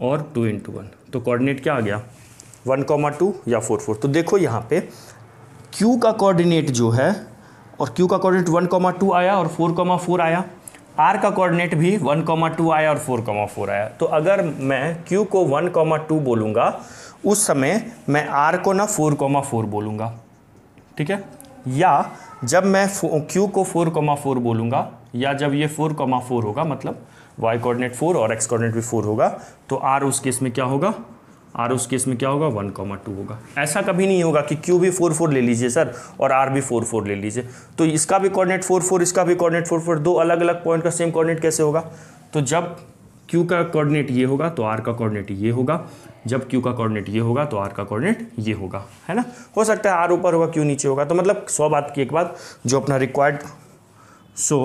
और टू इंटू वन तो कोऑर्डिनेट क्या आ गया वन कॉमा टू या फोर फोर तो देखो यहाँ पे Q का कोऑर्डिनेट जो है और Q का कोऑर्डिनेट वन कॉमा टू आया और फोर कॉमा फोर आया R का कोऑर्डिनेट भी वन कॉमा टू आया और फोर कॉमा फोर आया तो अगर मैं Q को वन कॉमा टू बोलूँगा उस समय मैं R को ना फोर कॉमा फोर बोलूँगा ठीक है या जब मैं क्यू को फोर कॉमा फोर बोलूँगा या जब ये फोर कॉमा फोर होगा मतलब वाई कोऑर्डिनेट फोर और एक्स कोऑर्डिनेट भी फोर होगा तो आर उस केस में क्या होगा आर उस केस में क्या होगा वन कॉमा टू होगा ऐसा कभी नहीं होगा कि क्यू भी फोर फोर ले लीजिए सर और आर भी फोर फोर ले लीजिए तो इसका भी कोऑर्डिनेट फोर फोर इसका भी कोऑर्डिनेट फोर फोर दो अलग अलग पॉइंट का सेम कोऑर्डिनेट कैसे होगा तो जब क्यू का कोऑर्डिनेट ये होगा तो आर का कोऑर्डिनेट ये होगा जब क्यू का कोऑर्डिनेट ये होगा तो आर का कोऑर्डिनेट ये होगा है ना हो सकता है आर ऊपर होगा क्यू नीचे होगा तो मतलब सौ बात की एक बात जो अपना रिक्वायर्ड सो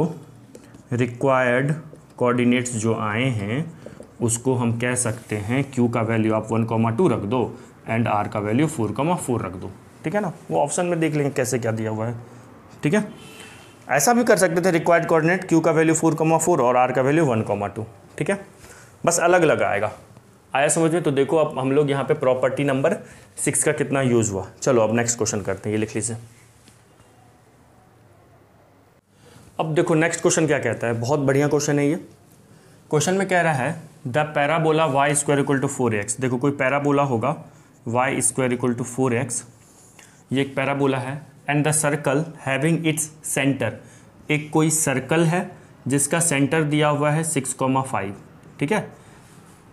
रिक्वायर्ड कोऑर्डिनेट्स जो आए हैं उसको हम कह सकते हैं क्यू का वैल्यू आप वन कॉमा टू रख दो एंड आर का वैल्यू फोर कॉमा फोर रख दो ठीक है ना वो ऑप्शन में देख लेंगे कैसे क्या दिया हुआ है ठीक है ऐसा भी कर सकते थे रिक्वायर्ड कोऑर्डिनेट क्यू का वैल्यू फोर कॉमा फोर और आर का वैल्यू वन कॉमा टू ठीक है बस अलग अलग आएगा आया समझ में तो देखो अब हम लोग यहाँ पे प्रॉपर्टी नंबर सिक्स का कितना यूज़ हुआ चलो अब नेक्स्ट क्वेश्चन करते हैं ये लिख लीजिए अब देखो नेक्स्ट क्वेश्चन क्या कहता है बहुत बढ़िया क्वेश्चन है ये क्वेश्चन में कह रहा है the parabola y square equal to four x देखो कोई पैराबोला होगा y square equal to four x ये एक पैराबोला है and the circle having its centre एक कोई सर्कल है जिसका सेंटर दिया हुआ है सिक्स कॉमा फाइव ठीक है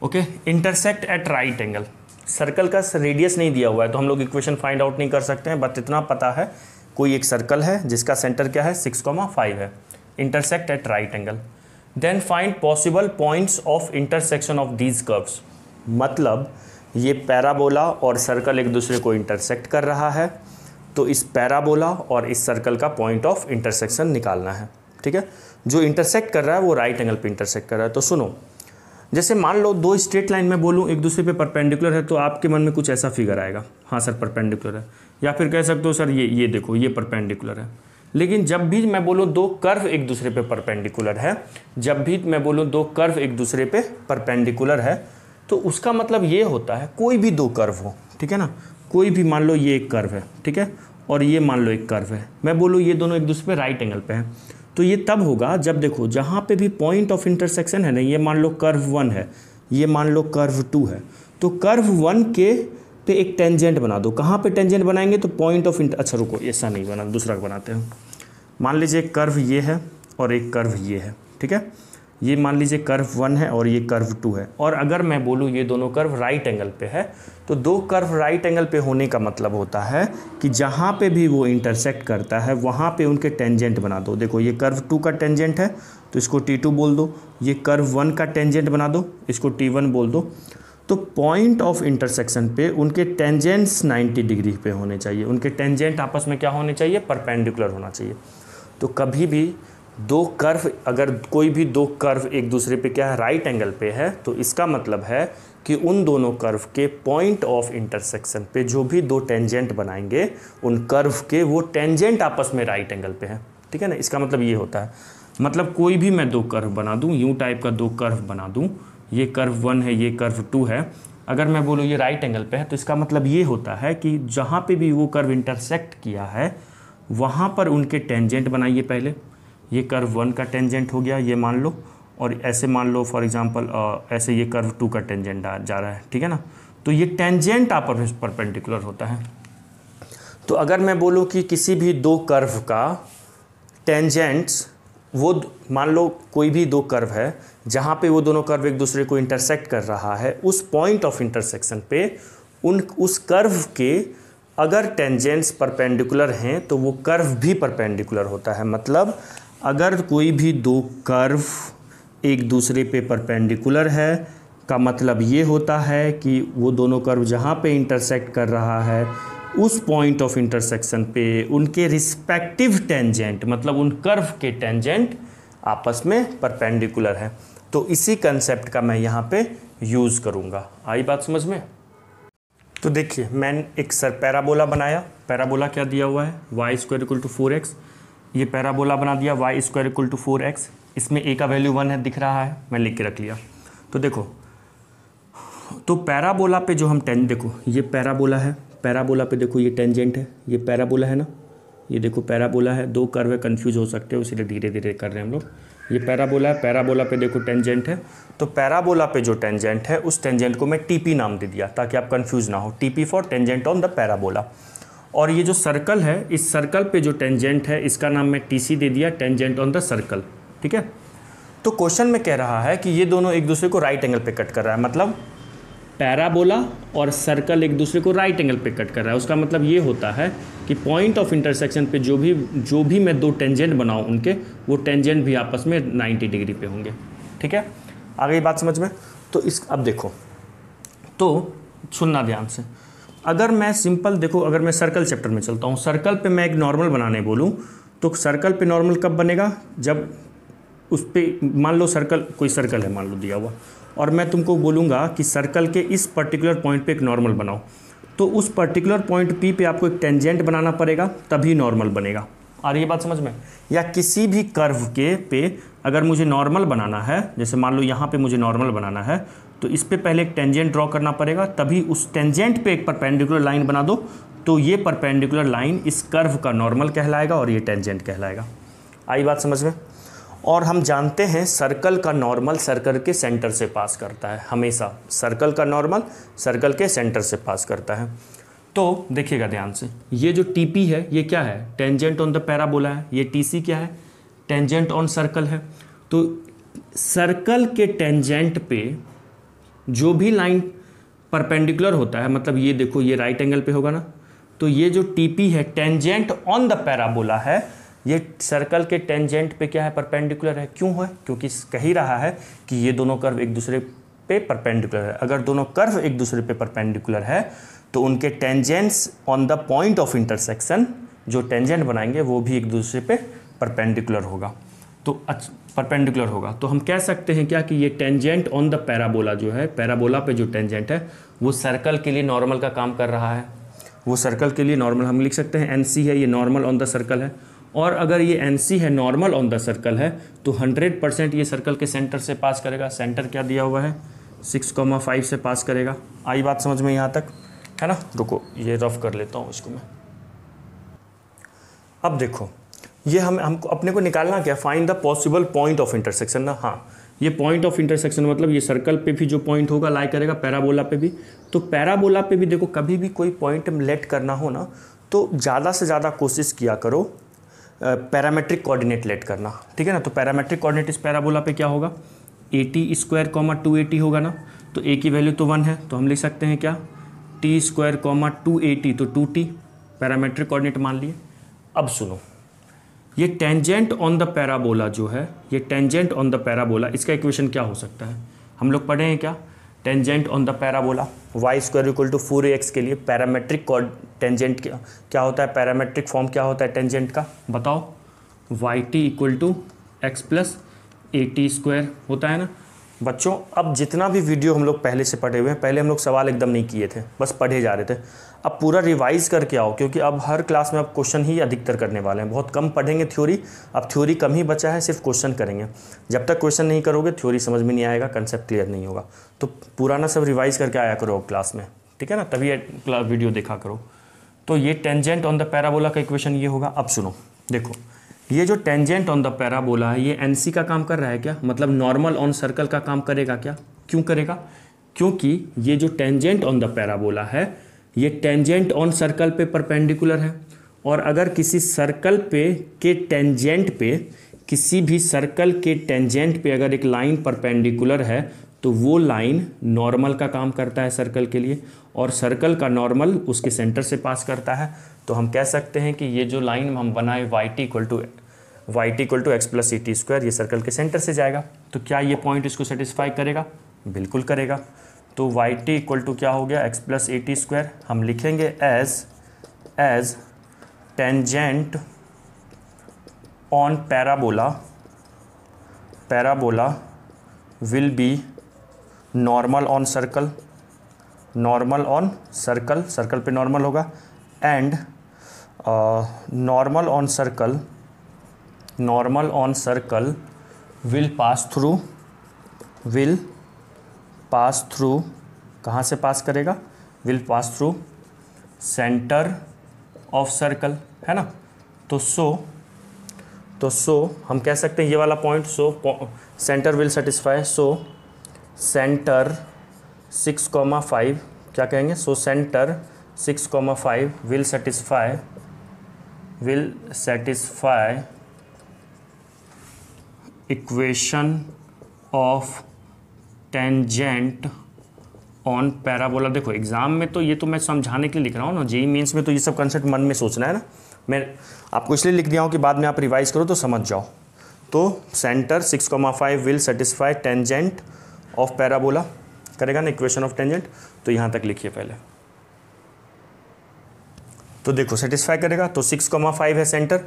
okay intersect at right angle circle का रेडियस नहीं दिया हुआ है तो हम लोग इक्वेशन फाइंड आउट नहीं कर सकते हैं बट इतना पता है कोई एक सर्कल है जिसका सेंटर क्या है सिक्स कॉमा फाइव है intersect at right angle then find possible points of intersection of these curves मतलब ये पैराबोला और सर्कल एक दूसरे को इंटरसेक्ट कर रहा है तो इस पैराबोला और इस सर्कल का पॉइंट ऑफ इंटरसेक्शन निकालना है ठीक है जो इंटरसेक्ट कर रहा है वो राइट एंगल पे इंटरसेक्ट कर रहा है तो सुनो जैसे मान लो दो स्ट्रेट लाइन में बोलूँ एक दूसरे पे परपेंडिकुलर है तो आपके मन में कुछ ऐसा फिगर आएगा हाँ सर परपेंडिकुलर है या फिर कह सकते हो सर ये ये देखो ये परपेंडिकुलर है लेकिन जब भी मैं बोलूँ दो कर्व एक दूसरे पे परपेंडिकुलर है जब भी मैं बोलूँ दो कर्व एक दूसरे पे परपेंडिकुलर है तो उसका मतलब ये होता है कोई भी दो कर्व हो ठीक है ना कोई भी मान लो ये एक कर्व है ठीक है और ये मान लो एक कर्व है मैं बोलूँ ये दोनों एक दूसरे पे राइट एंगल पे हैं तो ये तब होगा जब देखो जहाँ पे भी पॉइंट ऑफ इंटरसेक्शन है ना ये मान लो कर्व वन है ये मान लो कर्व टू है तो कर्व वन के पे एक टेंजेंट बना दो कहाँ पे टेंजेंट बनाएंगे तो पॉइंट ऑफ इंटर अच्छा रुको ऐसा नहीं बना दूसरा बनाते हैं मान लीजिए कर्व ये है और एक कर्व ये है ठीक है ये मान लीजिए कर्व वन है और ये कर्व टू है और अगर मैं बोलूँ ये दोनों कर्व राइट एंगल पे है तो दो कर्व राइट एंगल पे होने का मतलब होता है कि जहाँ पे भी वो इंटरसेक्ट करता है वहाँ पे उनके टेंजेंट बना दो देखो ये कर्व टू का टेंजेंट है तो इसको टी टू बोल दो ये कर्व वन का टेंजेंट बना दो इसको टी वन बोल दो तो पॉइंट ऑफ इंटरसेक्शन पे उनके टेंजेंट्स 90 डिग्री पे होने चाहिए उनके टेंजेंट आपस में क्या होने चाहिए परपेंडिकुलर होना चाहिए तो कभी भी दो कर्व अगर कोई भी दो कर्व एक दूसरे पे क्या है राइट एंगल पे है तो इसका मतलब है कि उन दोनों कर्व के पॉइंट ऑफ इंटरसेक्शन पे जो भी दो टेंजेंट बनाएंगे उन कर्व के वो टेंजेंट आपस में राइट एंगल पे है ठीक है ना इसका मतलब ये होता है मतलब कोई भी मैं दो कर्व बना दूँ यू टाइप का दो कर्व बना दूँ ये कर्व वन है ये कर्व टू है अगर मैं बोलूँ ये राइट एंगल पे है तो इसका मतलब ये होता है कि जहाँ पे भी वो कर्व इंटरसेक्ट किया है वहाँ पर उनके टेंजेंट बनाइए पहले ये कर्व वन का टेंजेंट हो गया ये मान लो और ऐसे मान लो फॉर एग्जांपल ऐसे ये कर्व टू का टेंजेंट आ जा रहा है ठीक है ना तो ये टेंजेंट आपस में परपेंडिकुलर होता है तो अगर मैं बोलूँ कि किसी भी दो कर्व का टेंजेंट्स वो मान लो कोई भी दो कर्व है जहाँ पे वो दोनों कर्व एक दूसरे को इंटरसेक्ट कर रहा है उस पॉइंट ऑफ इंटरसेक्शन पे उन उस कर्व के अगर टेंजेंट्स परपेंडिकुलर हैं तो वो कर्व भी परपेंडिकुलर होता है मतलब अगर कोई भी दो कर्व एक दूसरे पे परपेंडिकुलर है का मतलब ये होता है कि वो दोनों कर्व जहाँ पे इंटरसेक्ट कर रहा है उस पॉइंट ऑफ इंटरसेक्शन पे उनके रिस्पेक्टिव टेंजेंट मतलब उन कर्व के टेंजेंट आपस में परपेंडिकुलर हैं तो इसी कंसेप्ट का मैं यहाँ पे यूज़ करूँगा आई बात समझ में तो देखिए मैंने एक सर पैराबोला बनाया पैराबोला क्या दिया हुआ है y square equal to four x ये पैराबोला बना दिया y square equal to four x इसमें ए का वैल्यू वन है दिख रहा है मैं लिख के रख लिया तो देखो तो पैराबोला पे जो हम टेन देखो ये पैराबोला है पैराबोला पे देखो ये टेंजेंट है ये पैराबोला है ना ये देखो पैराबोला है दो कर्व कन्फ्यूज हो सकते हो इसीलिए धीरे धीरे कर रहे हैं हम लोग ये पैराबोला है पैराबोला पे देखो टेंजेंट है तो पैराबोला पे जो टेंजेंट है उस टेंजेंट को मैं टीपी नाम दे दिया ताकि आप कंफ्यूज ना हो TP for tangent on the parabola और ये जो सर्कल है इस सर्कल पे जो टेंजेंट है इसका नाम मैं टीसी दे दिया टेंजेंट ऑन द सर्कल ठीक है तो क्वेश्चन में कह रहा है कि ये दोनों एक दूसरे को राइट एंगल पे कट कर रहा है मतलब पैराबोला और सर्कल एक दूसरे को राइट एंगल पे कट कर रहा है उसका मतलब ये होता है कि पॉइंट ऑफ इंटरसेक्शन पे जो भी जो भी मैं दो टेंजेंट बनाऊँ उनके वो टेंजेंट भी आपस में 90 डिग्री पे होंगे ठीक है आगे बात समझ में तो इस अब देखो तो सुनना ध्यान से अगर मैं सिंपल देखो अगर मैं सर्कल चैप्टर में चलता हूँ सर्कल पे मैं एक नॉर्मल बनाने बोलूँ तो सर्कल पे नॉर्मल कब बनेगा जब उस पर मान लो सर्कल कोई सर्कल है मान लो दिया हुआ और मैं तुमको बोलूँगा कि सर्कल के इस पर्टिकुलर पॉइंट पे एक नॉर्मल बनाओ तो उस पर्टिकुलर पॉइंट पी पे आपको एक टेंजेंट बनाना पड़ेगा तभी नॉर्मल बनेगा आ रही है बात समझ में या किसी भी कर्व के पे अगर मुझे नॉर्मल बनाना है जैसे मान लो यहाँ पे मुझे नॉर्मल बनाना है तो इस पर पहले एक टेंजेंट ड्रॉ करना पड़ेगा तभी उस टेंजेंट पे एक परपेंडिकुलर लाइन बना दो तो ये परपेंडिकुलर लाइन इस कर्व का नॉर्मल कहलाएगा और ये टेंजेंट कहलाएगा आई बात समझ में और हम जानते हैं सर्कल का नॉर्मल सर्कल के सेंटर से पास करता है हमेशा सर्कल का नॉर्मल सर्कल के सेंटर से पास करता है तो देखिएगा ध्यान से ये जो टी है ये क्या है टेंजेंट ऑन द पैराबोला है ये टी क्या है टेंजेंट ऑन सर्कल है तो सर्कल के टेंजेंट पे जो भी लाइन परपेंडिकुलर होता है मतलब ये देखो ये राइट एंगल पे होगा ना तो ये जो टीपी है टेंजेंट ऑन द पैराबोला है ये सर्कल के टेंजेंट पे क्या है परपेंडिकुलर है क्यों है क्योंकि कह ही रहा है कि ये दोनों कर्व एक दूसरे पे परपेंडिकुलर है अगर दोनों कर्व एक दूसरे पे परपेंडिकुलर है तो उनके tangents on the point of intersection जो टेंजेंट बनाएंगे वो भी एक दूसरे पे परपेंडिकुलर होगा तो परपेंडिकुलर होगा तो हम कह सकते हैं क्या कि ये टेंजेंट ऑन द पैराबोला जो है पैराबोला पे जो टेंजेंट है वो सर्कल के लिए नॉर्मल का काम कर रहा है वो सर्कल के लिए नॉर्मल हम लिख सकते हैं एन है ये नॉर्मल ऑन द सर्कल है और अगर ये एन है नॉर्मल ऑन द सर्कल है तो हंड्रेड परसेंट ये सर्कल के सेंटर से पास करेगा सेंटर क्या दिया हुआ है सिक्स कॉमा फाइव से पास करेगा आई बात समझ में यहाँ तक है ना रुको ये रफ कर लेता हूँ इसको मैं अब देखो ये हम हम अपने को निकालना क्या find the possible point of intersection ना हाँ ये पॉइंट ऑफ इंटरसेक्शन मतलब ये सर्कल पे भी जो पॉइंट होगा लाई करेगा पैराबोला पे भी तो पैराबोला पे भी देखो कभी भी कोई पॉइंट लेट करना हो ना तो ज़्यादा से ज़्यादा कोशिश किया करो पैरामेट्रिक कोऑर्डिनेट लेट करना ठीक है ना तो पैरामेट्रिक कोऑर्डिनेट इस पैराबोला पे क्या होगा a t square comma two a t होगा ना तो ए की वैल्यू तो वन है तो हम लिख सकते हैं क्या t square comma two a t तो टू टी पैरामेट्रिक कोऑर्डिनेट मान लिए अब सुनो ये टेंजेंट ऑन द पैराबोला जो है ये टेंजेंट ऑन द पैराबोला इसका इक्वेशन क्या हो सकता है हम लोग पढ़े हैं क्या tangent on the parabola y square equal to four x के लिए पैरामेट्रिक टेंजेंट क्या होता है पैरामेट्रिक फॉर्म क्या होता है टेंजेंट का बताओ y t equal to x plus a t square होता है ना बच्चों अब जितना भी वीडियो हम लोग पहले से पढ़े हुए हैं पहले हम लोग सवाल एकदम नहीं किए थे बस पढ़े जा रहे थे अब पूरा रिवाइज़ करके आओ क्योंकि अब हर क्लास में आप क्वेश्चन ही अधिकतर करने वाले हैं बहुत कम पढ़ेंगे थ्योरी अब थ्योरी कम ही बचा है सिर्फ क्वेश्चन करेंगे जब तक क्वेश्चन नहीं करोगे थ्योरी समझ में नहीं आएगा कंसेप्ट क्लियर नहीं होगा तो पुराना सब रिवाइज़ करके आया करो अब क्लास में ठीक है ना तभी वीडियो देखा करो तो ये टेंजेंट ऑन द पैराबोला का इक्वेशन ये होगा अब सुनो देखो ये जो टेंजेंट ऑन द पैराबोला है ये एनसी का काम कर रहा है क्या मतलब नॉर्मल ऑन सर्कल का काम करेगा क्या क्यों करेगा क्योंकि ये जो टेंजेंट ऑन द पैराबोला है ये टेंजेंट ऑन सर्कल पे परपेंडिकुलर है और अगर किसी सर्कल पे के टेंजेंट पे किसी भी सर्कल के टेंजेंट पे अगर एक लाइन परपेंडिकुलर है तो वो लाइन नॉर्मल का काम करता है सर्कल के लिए और सर्कल का नॉर्मल उसके सेंटर से पास करता है तो हम कह सकते हैं कि ये जो लाइन हम बनाए y t equal to y t equal to x plus c t square ये सर्कल के सेंटर से जाएगा तो क्या ये पॉइंट इसको सेटिस्फाई करेगा बिल्कुल करेगा तो वाई टी इक्वल टू क्या हो गया x plus a t square हम लिखेंगे as as tangent on parabola parabola will be normal on circle normal on circle circle पे नॉर्मल होगा and normal on circle normal on circle will pass through will pass through कहाँ से pass करेगा will pass through centre of circle है ना तो सो तो सो हम कह सकते हैं ये वाला point so centre will satisfy so centre six comma five क्या कहेंगे so centre six comma five will satisfy will satisfy equation of tangent on parabola देखो एग्जाम में तो ये तो मैं समझाने के लिए लिख रहा हूँ ना जेई मीन्स e में तो ये सब कंसेप्ट मन में सोचना है ना मैं आपको इसलिए लिख दिया हूँ कि बाद में आप रिवाइज करो तो समझ जाओ तो centre six comma five will satisfy tangent of parabola करेगा ना इक्वेशन ऑफ टेंजेंट तो यहाँ तक लिखिए पहले तो देखो सेटिस्फाई करेगा तो सिक्स कॉमा फाइव है सेंटर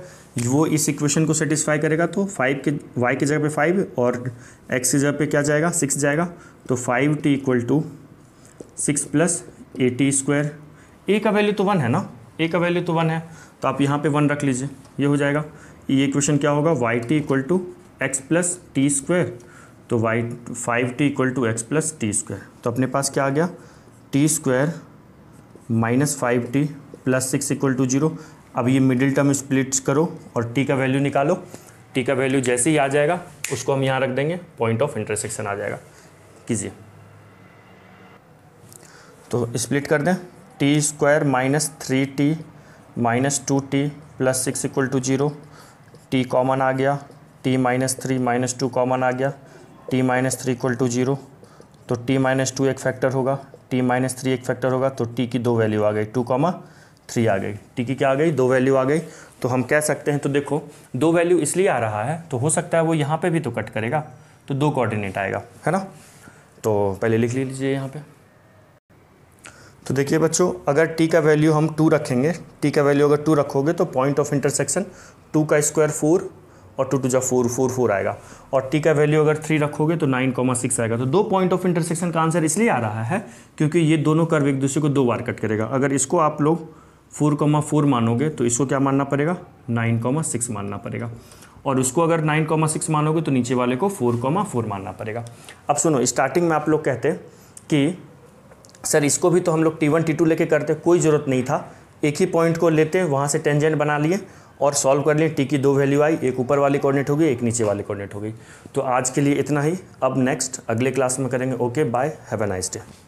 वो इस इक्वेशन को सेटिस्फाई करेगा तो फाइव के वाई की जगह पे फाइव और एक्स की जगह पे क्या जाएगा सिक्स जाएगा तो five t equal to six plus a t square a का वैल्यू तो वन है ना ए का वैल्यू तो वन है तो आप यहाँ पे वन रख लीजिए ये हो जाएगा ये इक्वेशन क्या होगा y t equal to x plus t square तो y five t equal to x plus t square तो अपने पास क्या आ गया t square minus five t plus six equal to zero अब ये मिडिल टर्म स्प्लिट करो और टी का वैल्यू निकालो टी का वैल्यू जैसे ही आ जाएगा उसको हम यहाँ रख देंगे पॉइंट ऑफ इंटरसेक्शन आ जाएगा कीजिए तो स्प्लिट कर दें t square minus three t minus two t plus six equal to zero t common आ गया t minus three minus two common आ गया t minus three equal to zero तो टी माइनस टू एक factor होगा t minus three एक factor होगा तो टी की दो वैल्यू आ गई टू कॉमा थ्री आ गई टी की क्या आ गई दो वैल्यू आ गई तो हम कह सकते हैं तो देखो दो वैल्यू इसलिए आ रहा है तो हो सकता है वो यहाँ पे भी तो कट करेगा तो दो कोऑर्डिनेट आएगा है ना तो पहले लिख लीजिए यहाँ पे तो देखिए बच्चों अगर टी का वैल्यू हम टू रखेंगे टी का वैल्यू अगर टू रखोगे तो पॉइंट ऑफ इंटरसेक्शन टू का स्क्वायर फोर और टू टू जा फोर फोर फोर आएगा और टी का वैल्यू अगर थ्री रखोगे तो नाइन कॉमा सिक्स आएगा तो दो पॉइंट ऑफ इंटरसेक्शन का आंसर इसलिए आ रहा है क्योंकि ये दोनों कर्व एक दूसरे को दो बार कट करेगा अगर इसको आप लोग फोर कॉमा फोर मानोगे तो इसको क्या मानना पड़ेगा नाइन कॉमा सिक्स मानना पड़ेगा और उसको अगर नाइन कॉमा सिक्स मानोगे तो नीचे वाले को फोर कॉमा फोर मानना पड़ेगा अब सुनो स्टार्टिंग में आप लोग कहते कि सर इसको भी तो हम लोग टी वन टी टू लेके करते कोई ज़रूरत नहीं था एक ही पॉइंट को लेते वहाँ से टेंजेंट बना लिए और सॉल्व कर लिए टी की दो वैल्यू आई एक ऊपर वाली कोऑर्डिनेट होगी एक नीचे वाली कोऑर्डिनेट होगी तो आज के लिए इतना ही अब नेक्स्ट अगले क्लास में करेंगे okay bye have a nice day